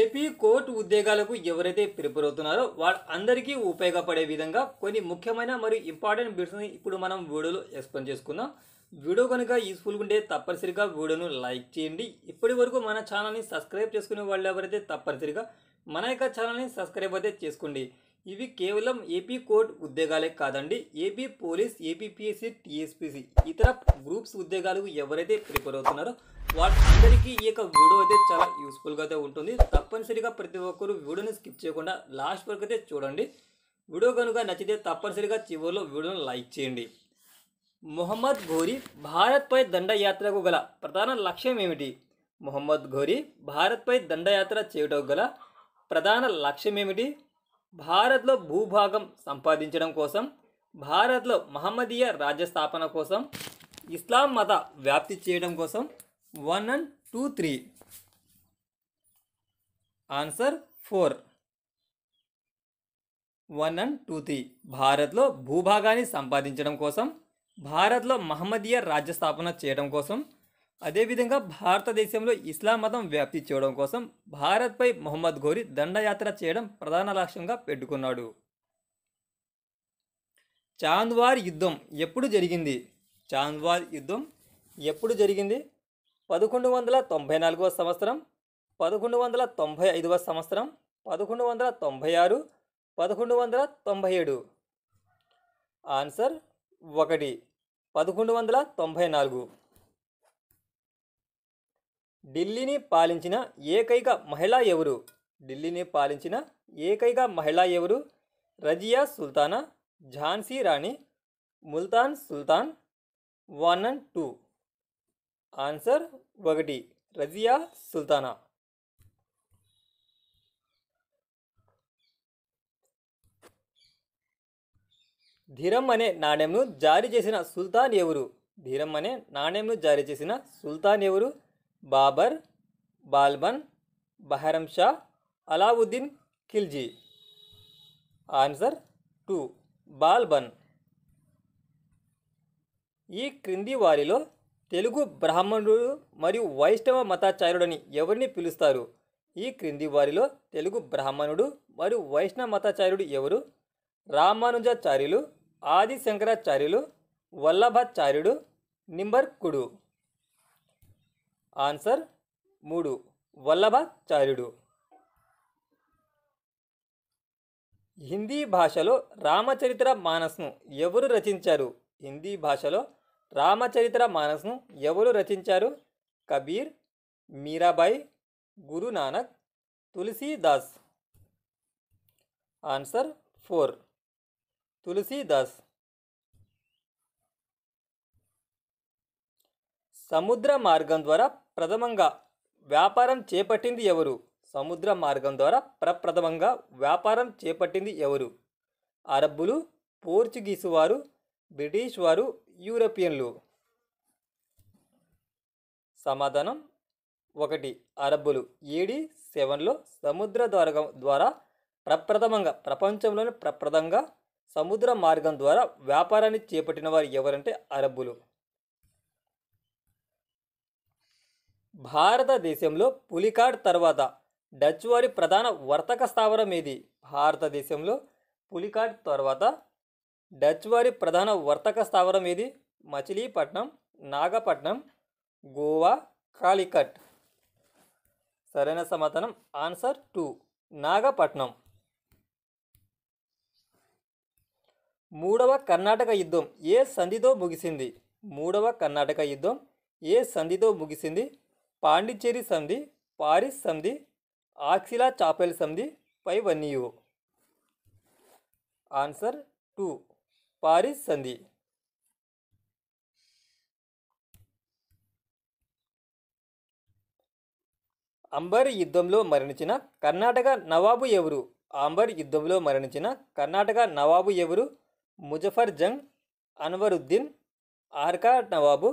AP court ఉద్యోగాలకు ఎవరైతే prepare అవుతున్నారో వాళ్ళందరికీ ఉపయోగపడే విధంగా కొన్ని ముఖ్యమైన మరియు ఇంపార్టెంట్ బిట్స్ని ఇప్పుడు మనం వీడియోలో ఎక్స్ప్లెయిన్ చేసుకుందాం వీడియో కనుక యూస్ఫుల్ ఉంటే తప్పనిసరిగా వీడియోను లైక్ చేయండి ఇప్పటి వరకు మన ఛానల్ని సబ్స్క్రైబ్ చేసుకునే వాళ్ళు ఎవరైతే తప్పనిసరిగా మన యొక్క ఛానల్ని సబ్స్క్రైబ్ అయితే చేసుకోండి ఇవి కేవలం ఏపీ కోర్టు ఉద్యోగాలే కాదండి ఏపీ పోలీస్ ఏపీపీఎస్సీ టీఎస్పీసీ ఇతర గ్రూప్స్ ఉద్యోగాలకు ఎవరైతే ప్రిపేర్ అవుతున్నారో వాళ్ళందరికీ ఈ యొక్క వీడియో అయితే చాలా యూస్ఫుల్గా అయితే ఉంటుంది తప్పనిసరిగా ప్రతి ఒక్కరు వీడియోని స్కిప్ చేయకుండా లాస్ట్ వరకు అయితే చూడండి వీడియో కనుక నచ్చితే తప్పనిసరిగా చివరిలో వీడియోను లైక్ చేయండి మొహమ్మద్ ఘోరీ భారత్పై దండయాత్రకు గల ప్రధాన లక్ష్యం ఏమిటి మొహమ్మద్ ఘోరీ భారత్పై దండయాత్ర చేయటం గల ప్రధాన లక్ష్యం ఏమిటి భారత్లో భూభాగం సంపాదించడం కోసం భారత్లో మహమ్మదీయ రాజ్య స్థాపన కోసం ఇస్లాం మత వ్యాప్తి చేయడం కోసం one and two three answer four one and two three భారత్లో భూభాగాన్ని సంపాదించడం కోసం భారత్లో మహమ్మదీయ రాజ్య స్థాపన చేయడం కోసం అదేవిధంగా భారతదేశంలో ఇస్లాం మతం వ్యాప్తి చేయడం కోసం భారత్పై మొహమ్మద్ ఘోరీ దండయాత్ర చేయడం ప్రధాన లక్ష్యంగా పెట్టుకున్నాడు చాంద్వార్ యుద్ధం ఎప్పుడు జరిగింది చాంద్వార్ యుద్ధం ఎప్పుడు జరిగింది పదకొండు వందల తొంభై నాలుగవ సంవత్సరం పదకొండు వందల తొంభై ఐదవ సంవత్సరం పదకొండు వందల తొంభై ఆరు పదకొండు వందల తొంభై ఏడు ఆన్సర్ ఒకటి పదకొండు వందల తొంభై నాలుగు ఢిల్లీని పాలించిన ఏకైక మహిళ ఎవరు ఢిల్లీని పాలించిన ఏకైక మహిళ ఎవరు Razia Sultana Jhansi Rani Multan Sultan one and two answer ఒకటి రజియా సుల్తానా ధీరం అనే నాణ్యంను జారీ చేసిన సుల్తాన్ ఎవరు ధీరం అనే నాణ్యంను జారీ చేసిన సుల్తాన్ ఎవరు బాబర్ బాల్బన్ బహరం షా అలావుద్దీన్ ఖిల్జీ ఆన్సర్ టూ బాల్బన్ ఈ క్రింది వారిలో తెలుగు బ్రాహ్మణుడు మరియు వైష్ణవ మతాచార్యుడని ఎవరిని పిలుస్తారు ఈ క్రింది వారిలో తెలుగు బ్రాహ్మణుడు మరియు వైష్ణవ మతాచార్యుడు ఎవరు రామానుజాచార్యులు ఆది శంకరాచార్యులు వల్లభాచార్యుడు నింబర్కుడు ఆన్సర్ మూడు వల్లభాచార్యుడు హిందీ భాషలో రామచరిత్ర మానస్ను ఎవరు రచించారు హిందీ భాషలో రామచరిత్ర మానస్ను ఎవరు రచించారు కబీర్ మీరాబాయి గురు నానక్ తులసీదాస్ ఆన్సర్ ఫోర్ తులసీదాస్ సముద్ర మార్గం ద్వారా ప్రథమంగా వ్యాపారం చేపట్టింది ఎవరు సముద్ర మార్గం ద్వారా ప్రప్రథమంగా వ్యాపారం చేపట్టింది ఎవరు అరబ్బులు పోర్చుగీసు వారు బ్రిటిష్ వారు యూరోపియన్లు సమాధానం ఒకటి అరబ్బులు ఏడి సెవెన్లో సముద్ర ద్వారా ద్వారా ప్రప్రథమంగా ప్రపంచంలోని ప్రప్రథంగా సముద్ర మార్గం ద్వారా వ్యాపారాన్ని చేపట్టిన వారు ఎవరంటే అరబ్బులు భారతదేశంలో పులికాడ్ తర్వాత డచ్ వారి ప్రధాన వర్తక స్థావరం ఏది భారతదేశంలో పులికాడ్ తర్వాత డచ్ వారి ప్రధాన వర్తక స్థావరం ఏది మచిలీపట్నం నాగపట్నం గోవా కాలికట్ సరైన సమాధానం ఆన్సర్ టూ నాగపట్నం మూడవ కర్ణాటక యుద్ధం ఏ సంధితో ముగిసింది మూడవ కర్ణాటక యుద్ధం ఏ సంధితో ముగిసింది పాండిచ్చేరి సంధి పారిస్ సంధి ఆక్సిలా చాపెల్ సంధి పై వన్యూ ఆన్సర్ టూ పారిస్ సంధి అంబర్ యుద్ధంలో మరణించిన కర్ణాటక నవాబు ఎవరు అంబర్ యుద్ధంలో మరణించిన కర్ణాటక నవాబు ఎవరు ముజఫర్ జంగ్ అన్వరుద్దీన్ ఆర్కా నవాబు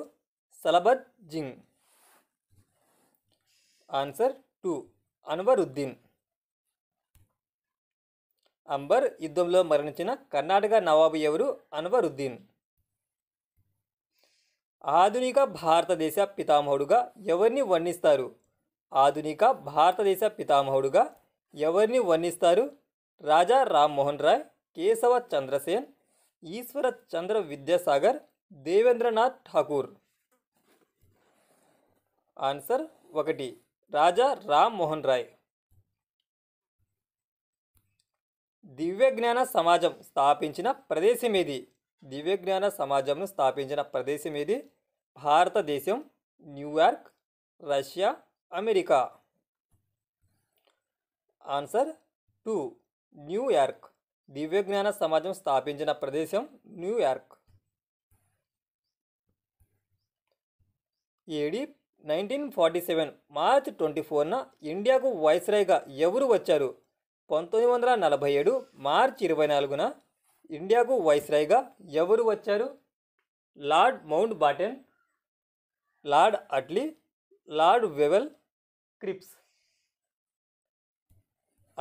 సలబత్ జింగ్ ఆన్సర్ టూ అన్వరుద్దీన్ అంబర్ యుద్ధంలో మరణించిన కర్ణాటక నవాబు ఎవరు అన్వరుద్దీన్ ఆధునిక భారతదేశ పితామహుడుగా ఎవరిని వర్ణిస్తారు ఆధునిక భారతదేశ పితామహుడుగా ఎవరిని వర్ణిస్తారు రాజా రామ్మోహన్ రాయ్ కేశవ చంద్రసేన్ ఈశ్వర చంద్ర విద్యాసాగర్ దేవేంద్రనాథ్ ఠాకూర్ ఆన్సర్ ఒకటి రాజా రామ్మోహన్ రాయ్ దివ్యజ్ఞాన సమాజం స్థాపించిన ప్రదేశం ఏది దివ్యజ్ఞాన సమాజంను స్థాపించిన ప్రదేశం ఏది భారతదేశం New York Russia America answer two New York దివ్యజ్ఞాన సమాజం స్థాపించిన ప్రదేశం New York AD nineteen forty seven March twenty ఫోర్న ఇండియాకు వైస్రాయ్గా ఎవరు వచ్చారు పంతొమ్మిది వందల నలభై ఏడు మార్చ్ ఇరవై నాలుగున ఇండియాకు వైస్రాయ్గా ఎవరు వచ్చారు Lord Mountbatten Lord Attlee Lord Wavell Cripps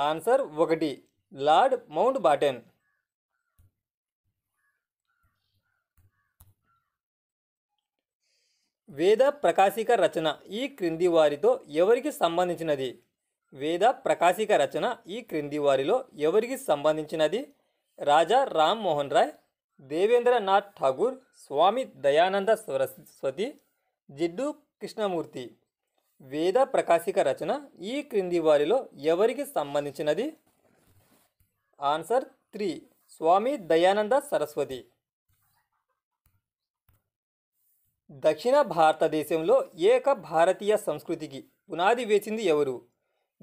answer ఒకటి లార్డ్ మౌంట్ బాటెన్ వేద ప్రకాశిక రచన ఈ క్రింది వారితో ఎవరికి సంబంధించినది వేద ప్రకాశిక రచన ఈ క్రింది వారిలో ఎవరికి సంబంధించినది రాజా రామ్ మోహన్ రాయ్ దేవేంద్రనాథ్ ఠాగూర్ స్వామి దయానంద సరస్వతి జిడ్డు కృష్ణమూర్తి వేద ప్రకాశిక రచన ఈ క్రింది వారిలో ఎవరికి సంబంధించినది ఆన్సర్ త్రీ స్వామి దయానంద సరస్వతి దక్షిణ భారతదేశంలో ఏక భారతీయ సంస్కృతికి పునాది వేసింది ఎవరు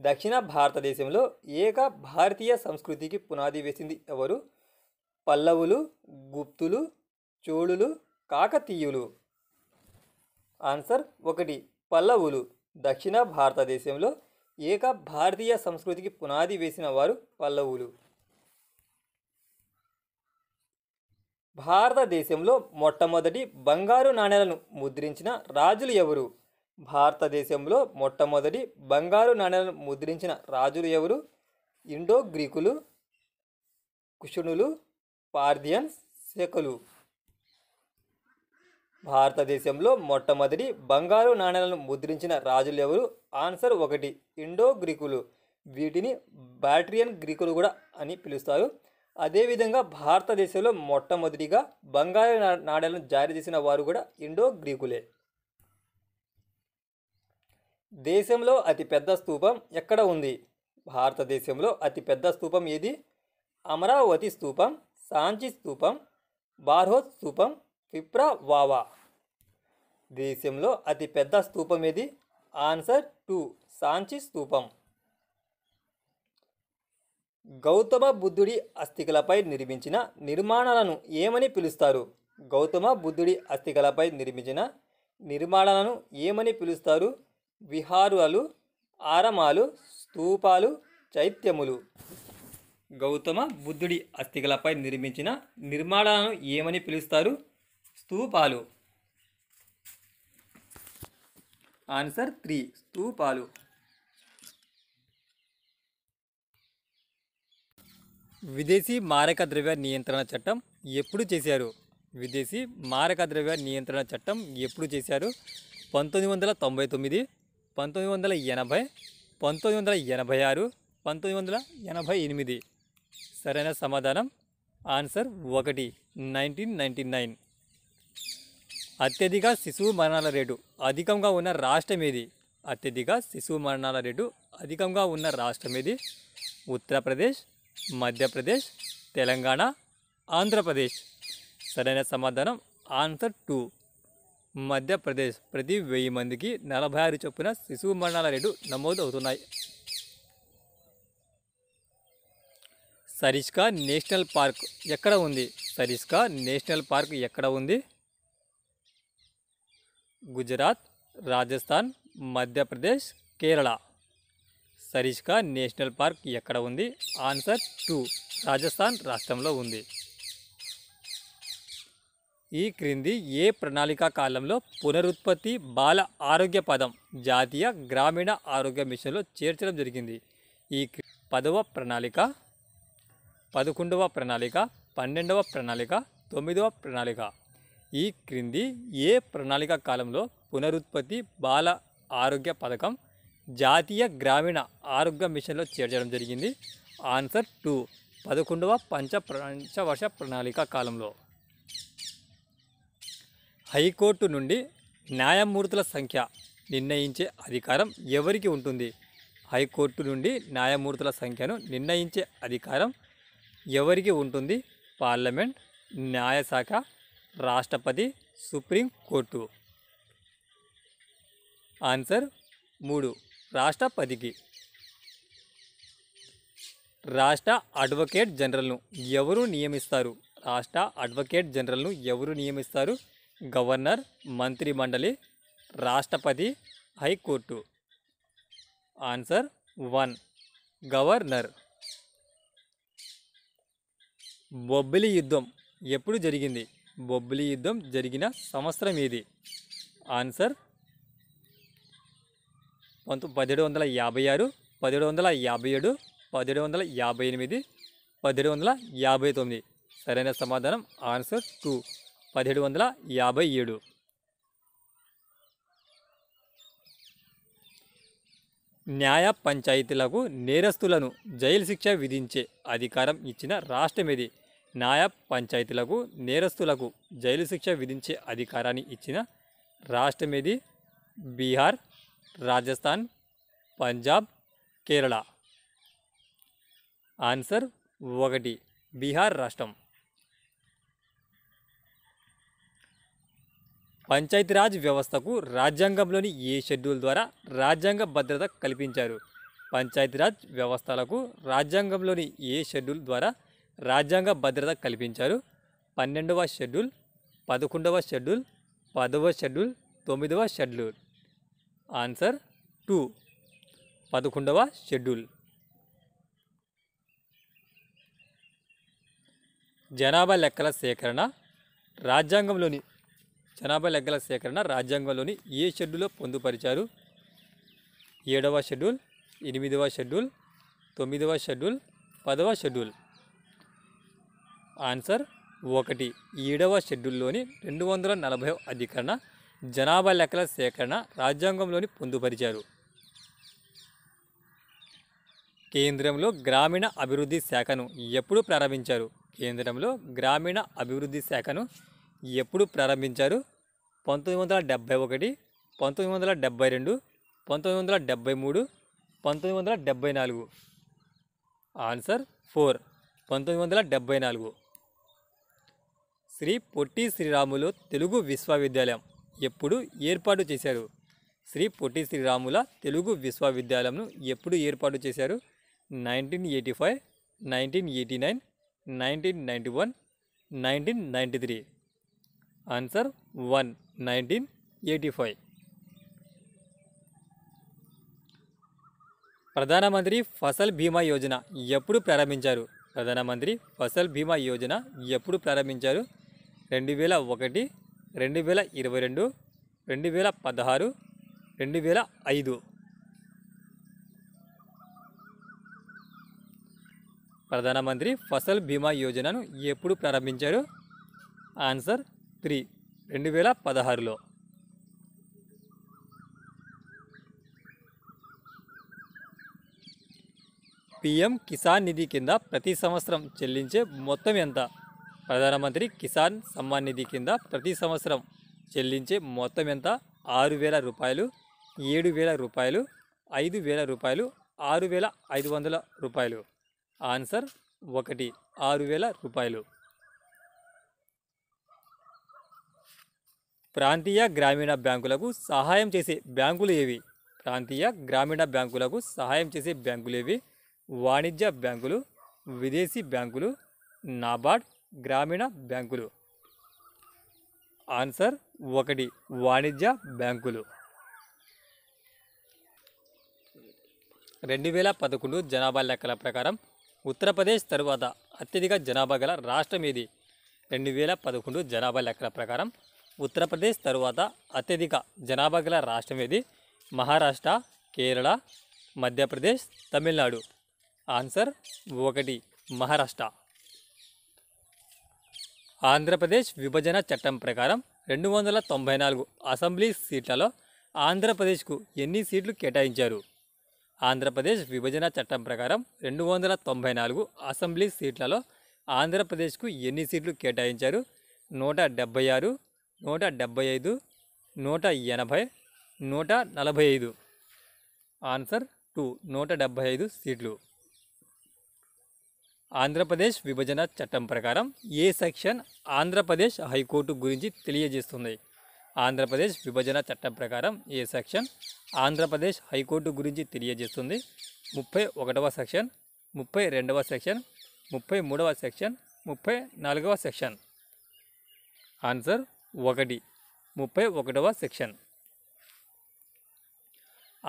దక్షిణ భారతదేశంలో ఏక భారతీయ సంస్కృతికి పునాది వేసింది ఎవరు పల్లవులు గుప్తులు చోళులు కాకతీయులు ఆన్సర్ ఒకటి పల్లవులు దక్షిణ భారతదేశంలో ఏక భారతీయ సంస్కృతికి పునాది వేసిన వారు పల్లవులు భారతదేశంలో మొట్టమొదటి బంగారు నాణేలను ముద్రించిన రాజులు ఎవరు భారతదేశంలో మొట్టమొదటి బంగారు నాణ్యాలను ముద్రించిన రాజులు ఎవరు ఇండో గ్రీకులు కుషుణులు పార్థియన్ శకులు భారతదేశంలో మొట్టమొదటి బంగారు నాణ్యాలను ముద్రించిన రాజులు ఎవరు ఆన్సర్ ఒకటి ఇండో గ్రీకులు వీటిని బ్యాట్రియన్ గ్రీకులు కూడా అని పిలుస్తారు అదేవిధంగా భారతదేశంలో మొట్టమొదటిగా బంగారు నాణేలను జారీ చేసిన వారు కూడా ఇండో గ్రీకులే దేశంలో అతిపెద్ద స్తూపం ఎక్కడ ఉంది భారతదేశంలో అతిపెద్ద స్తూపం ఏది అమరావతి స్తూపం సాంచి స్తూపం బార్హోత్ స్తూపం విప్రా వావా దేశంలో అతిపెద్ద స్తూపం ఏది ఆన్సర్ టూ సాంచి స్తూపం గౌతమ బుద్ధుడి అస్థికలపై నిర్మించిన నిర్మాణాలను ఏమని పిలుస్తారు గౌతమ బుద్ధుడి అస్థికలపై నిర్మించిన నిర్మాణాలను ఏమని పిలుస్తారు విహారులు ఆరమాలు స్థూపాలు చైత్యములు గౌతమ బుద్ధుడి అస్థికలపై నిర్మించిన నిర్మాణాలను ఏమని పిలుస్తారు స్థూపాలు ఆన్సర్ త్రీ స్థూపాలు విదేశీ మారక ద్రవ్య నియంత్రణ చట్టం ఎప్పుడు చేశారు విదేశీ మారక ద్రవ్య నియంత్రణ చట్టం ఎప్పుడు చేశారు పంతొమ్మిది వందల తొంభై తొమ్మిది పంతొమ్మిది వందల ఎనభై పంతొమ్మిది వందల ఎనభై ఆరు పంతొమ్మిది వందల ఎనభై ఎనిమిది సరైన సమాధానం ఆన్సర్ ఒకటి నైన్టీన్ నైంటీ నైన్ అత్యధిక శిశువు మరణాల రేటు అధికంగా ఉన్న రాష్ట్రం ఏది అత్యధిక శిశువు మరణాల రేటు అధికంగా ఉన్న రాష్ట్రం ఏది ఉత్తరప్రదేశ్ మధ్యప్రదేశ్ తెలంగాణ ఆంధ్రప్రదేశ్ సరైన సమాధానం ఆన్సర్ టూ మధ్యప్రదేశ్ ప్రతి వెయ్యి మందికి నలభై ఆరు చొప్పున శిశువు మరణాల రేటు నమోదు అవుతున్నాయి సరిష్కా నేషనల్ పార్క్ ఎక్కడ ఉంది సరిష్కా నేషనల్ పార్క్ ఎక్కడ ఉంది గుజరాత్ రాజస్థాన్ మధ్యప్రదేశ్ కేరళ సరిష్కా నేషనల్ పార్క్ ఎక్కడ ఉంది ఆన్సర్ టూ రాజస్థాన్ రాష్ట్రంలో ఉంది ఈ క్రింది ఏ ప్రణాళికా కాలంలో పునరుత్పత్తి బాల ఆరోగ్య పదం జాతీయ గ్రామీణ ఆరోగ్య మిషన్లో చేర్చడం జరిగింది ఈ పదవ ప్రణాళిక పదకొండవ ప్రణాళిక పన్నెండవ ప్రణాళిక తొమ్మిదవ ప్రణాళిక ఈ క్రింది ఏ ప్రణాళిక కాలంలో పునరుత్పత్తి బాల ఆరోగ్య పథకం జాతీయ గ్రామీణ ఆరోగ్య మిషన్లో చేర్చడం జరిగింది ఆన్సర్ టూ పదకొండవ పంచ పంచవర్ష ప్రణాళిక కాలంలో హైకోర్టు నుండి న్యాయమూర్తుల సంఖ్య నిర్ణయించే అధికారం ఎవరికి ఉంటుంది హైకోర్టు నుండి న్యాయమూర్తుల సంఖ్యను నిర్ణయించే అధికారం ఎవరికి ఉంటుంది పార్లమెంట్ న్యాయశాఖ రాష్ట్రపతి సుప్రీంకోర్టు ఆన్సర్ మూడు రాష్ట్ర పదికి రాష్ట్ర అడ్వకేట్ జనరల్ను ఎవరు నియమిస్తారు రాష్ట్ర అడ్వకేట్ జనరల్ను ఎవరు నియమిస్తారు గవర్నర్ మంత్రి మండలి రాష్ట్రపతి high court answer one governor Bobbili యుద్ధం ఎప్పుడు జరిగింది బొబ్బిలి యుద్ధం జరిగిన సంవత్సరం ఏది ఆన్సర్ పంతొమ్మిది పదిహేడు వందల యాభై ఆరు పదిహేడు వందల యాభై ఏడు పదిహేడు వందల యాభై ఎనిమిది పదిహేడు వందల యాభై తొమ్మిది సరైన సమాధానం ఆన్సర్ టూ పదిహేడు వందల యాభై ఏడు న్యాయ పంచాయతీలకు నేరస్తులను జైలు శిక్ష విధించే అధికారం ఇచ్చిన రాష్ట్రమేది న్యాయ పంచాయతీలకు నేరస్తులకు జైలు శిక్ష విధించే అధికారాన్ని ఇచ్చిన రాష్ట్రమేది బీహార్ రాజస్థాన్ పంజాబ్ కేరళ ఆన్సర్ ఒకటి బీహార్ రాష్ట్రం పంచాయతీరాజ్ వ్యవస్థకు రాజ్యాంగంలోని ఏ షెడ్యూల్ ద్వారా రాజ్యాంగ భద్రత కల్పించారు పంచాయతీరాజ్ వ్యవస్థలకు రాజ్యాంగంలోని ఏ షెడ్యూల్ ద్వారా రాజ్యాంగ భద్రత కల్పించారు పన్నెండవ షెడ్యూల్ పదకొండవ షెడ్యూల్ పదవ షెడ్యూల్ తొమ్మిదవ షెడ్యూల్ ఆన్సర్ టూ పదకొండవ షెడ్యూల్ జనాభా లెక్కల సేకరణ రాజ్యాంగంలోని జనాభా లెక్కల సేకరణ రాజ్యాంగంలోని ఏ షెడ్యూల్లో పొందుపరిచారు ఏడవ షెడ్యూల్ ఎనిమిదవ షెడ్యూల్ తొమ్మిదవ షెడ్యూల్ పదవ షెడ్యూల్ ఆన్సర్ ఒకటి ఏడవ షెడ్యూల్లోని రెండు వందల నలభై అధికరణ జనాభా లెక్కల సేకరణ రాజ్యాంగంలోని పొందుపరిచారు కేంద్రంలో గ్రామీణ అభివృద్ధి శాఖను ఎప్పుడు ప్రారంభించారు కేంద్రంలో గ్రామీణ అభివృద్ధి శాఖను ఎప్పుడు ప్రారంభించారు పంతొమ్మిది వందల డెబ్బై ఒకటి పంతొమ్మిది వందల డెబ్బై రెండు పంతొమ్మిది వందల డెబ్బై మూడు పంతొమ్మిది వందల డెబ్బై నాలుగు ఆన్సర్ ఫోర్ పంతొమ్మిది వందల డెబ్బై నాలుగు శ్రీ పొట్టి శ్రీరాములు తెలుగు విశ్వవిద్యాలయం ఎప్పుడు ఏర్పాటు చేశారు శ్రీ పొట్టి శ్రీరాముల తెలుగు విశ్వవిద్యాలయంను ఎప్పుడు ఏర్పాటు చేశారు nineteen eighty five nineteen eighty nine nineteen ninety one nineteen ninety three answer one nineteen eighty five ప్రధానమంత్రి ఫసల్ భీమా యోజన ఎప్పుడు ప్రారంభించారు ప్రధానమంత్రి ఫసల్ భీమా యోజన ఎప్పుడు ప్రారంభించారు రెండు వేల ఒకటి రెండు వేల ఇరవై రెండు రెండు వేల పదహారు రెండు వేల ఐదు ప్రధానమంత్రి ఫసల్ బీమా యోజనను ఎప్పుడు ప్రారంభించారు ఆన్సర్ త్రీ రెండు వేల పదహారులో పిఎం కిసాన్ నిధి కింద ప్రతి సంవత్సరం చెల్లించే మొత్తం ఎంత ప్రధానమంత్రి కిసాన్ సమ్మాన్ నిధి కింద ప్రతి సంవత్సరం చెల్లించే మొత్తం ఎంత ఆరు వేల రూపాయలు ఏడు వేల రూపాయలు ఐదు వేల రూపాయలు ఆరు వేల ఐదు వందల రూపాయలు ఆన్సర్ ఒకటి ఆరు వేల రూపాయలు ప్రాంతీయ గ్రామీణ బ్యాంకులకు సహాయం చేసే బ్యాంకులు ఏవి ప్రాంతీయ గ్రామీణ బ్యాంకులకు సహాయం చేసే బ్యాంకులు ఏవి వాణిజ్య బ్యాంకులు విదేశీ బ్యాంకులు నాబార్డ్ గ్రామీణ బ్యాంకులు ఆన్సర్ ఒకటి వాణిజ్య బ్యాంకులు రెండు వేల పదకొండు జనాభా లెక్కల ప్రకారం ఉత్తరప్రదేశ్ తరువాత అత్యధిక జనాభా గల రాష్ట్రం ఏది రెండు వేల పదకొండు జనాభా లెక్కల ప్రకారం ఉత్తరప్రదేశ్ తరువాత అత్యధిక జనాభా గల రాష్ట్రం ఏది మహారాష్ట్ర కేరళ మధ్యప్రదేశ్ తమిళనాడు ఆన్సర్ ఒకటి మహారాష్ట్ర ఆంధ్రప్రదేశ్ విభజన చట్టం ప్రకారం రెండు వందల తొంభై నాలుగు అసెంబ్లీ సీట్లలో ఆంధ్రప్రదేశ్కు ఎన్ని సీట్లు కేటాయించారు ఆంధ్రప్రదేశ్ విభజన చట్టం ప్రకారం రెండు వందల తొంభై నాలుగు అసెంబ్లీ సీట్లలో ఆంధ్రప్రదేశ్కు ఎన్ని సీట్లు కేటాయించారు నూట డెబ్భై ఆరు నూట డెబ్భై ఐదు నూట ఎనభై నూట నలభై ఐదు ఆన్సర్ టూ నూట డెబ్బై ఐదు సీట్లు ఆంధ్రప్రదేశ్ విభజన చట్టం ప్రకారం ఏ సెక్షన్ ఆంధ్రప్రదేశ్ హైకోర్టు గురించి తెలియజేస్తుంది ఆంధ్రప్రదేశ్ విభజన చట్టం ప్రకారం ఏ సెక్షన్ ఆంధ్రప్రదేశ్ హైకోర్టు గురించి తెలియజేస్తుంది ముప్పై ఒకటవ సెక్షన్ ముప్పై రెండవ సెక్షన్ ముప్పై మూడవ సెక్షన్ ముప్పై నాలుగవ సెక్షన్ ఆన్సర్ ఒకటి ముప్పై ఒకటవ సెక్షన్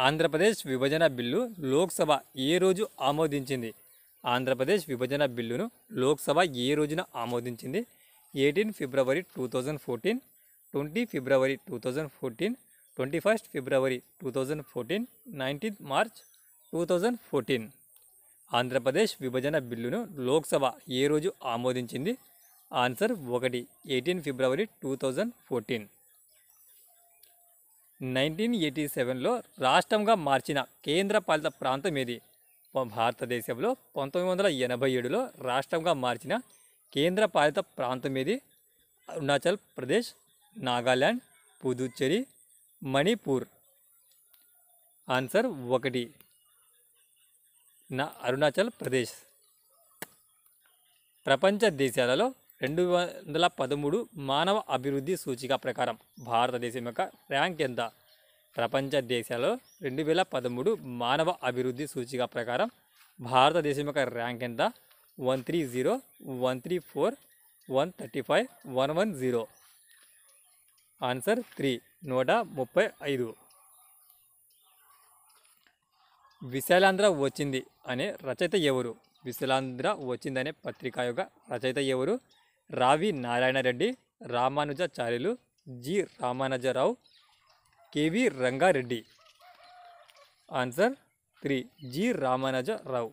ఆంధ్రప్రదేశ్ విభజన బిల్లు లోక్సభ ఏ రోజు ఆమోదించింది ఆంధ్రప్రదేశ్ విభజన బిల్లును లోక్సభ ఏ రోజున ఆమోదించింది eighteen February two thousand fourteen twenty February two thousand fourteen twenty first February two thousand fourteen nineteenth March two thousand fourteen Andhra Pradesh విభజన బిల్లును లోక్సభ ఏ రోజు ఆమోదించింది ఆన్సర్ ఒకటి eighteen February two thousand fourteen nineteen eighty సెవెన్లో రాష్ట్రంగా మార్చిన కేంద్రపాలిత ప్రాంతం ఏది భారతదేశంలో పంతొమ్మిది వందల ఎనభై ఏడులో రాష్ట్రంగా మార్చిన కేంద్ర పాలిత ప్రాంతం ఇది అరుణాచల్ ప్రదేశ్ నాగాల్యాండ్ పుదుచ్చేరి మణిపూర్ ఆన్సర్ ఒకటి నా అరుణాచల్ ప్రదేశ్ ప్రపంచ దేశాలలో రెండు వందల పదమూడు మానవ అభివృద్ధి సూచిక ప్రకారం భారతదేశం యొక్క ర్యాంక్ ఎంత ప్రపంచ దేశాల్లో రెండు వేల పదమూడు మానవ అభివృద్ధి సూచిక ప్రకారం భారతదేశం యొక్క ర్యాంక్ ఎంత one three zero one three four one thirty five one one zero answer three నూట ముప్పై ఐదు విశాలాంధ్ర వచ్చింది అనే రచయిత ఎవరు విశాలాంధ్ర వచ్చిందనే పత్రిక యొక్క రచయిత ఎవరు Ravi Narayana Reddy Ramanujacharyulu G Ramanuja Rao K V Ranga Reddy answer three G Ramanuja Rao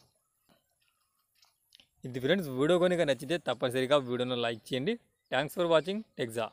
ఇది ఫ్రెండ్స్ వీడియో కొనుక నచ్చితే తప్పనిసరిగా వీడియోను లైక్ చేయండి థ్యాంక్స్ ఫర్ వాచింగ్ టెక్జా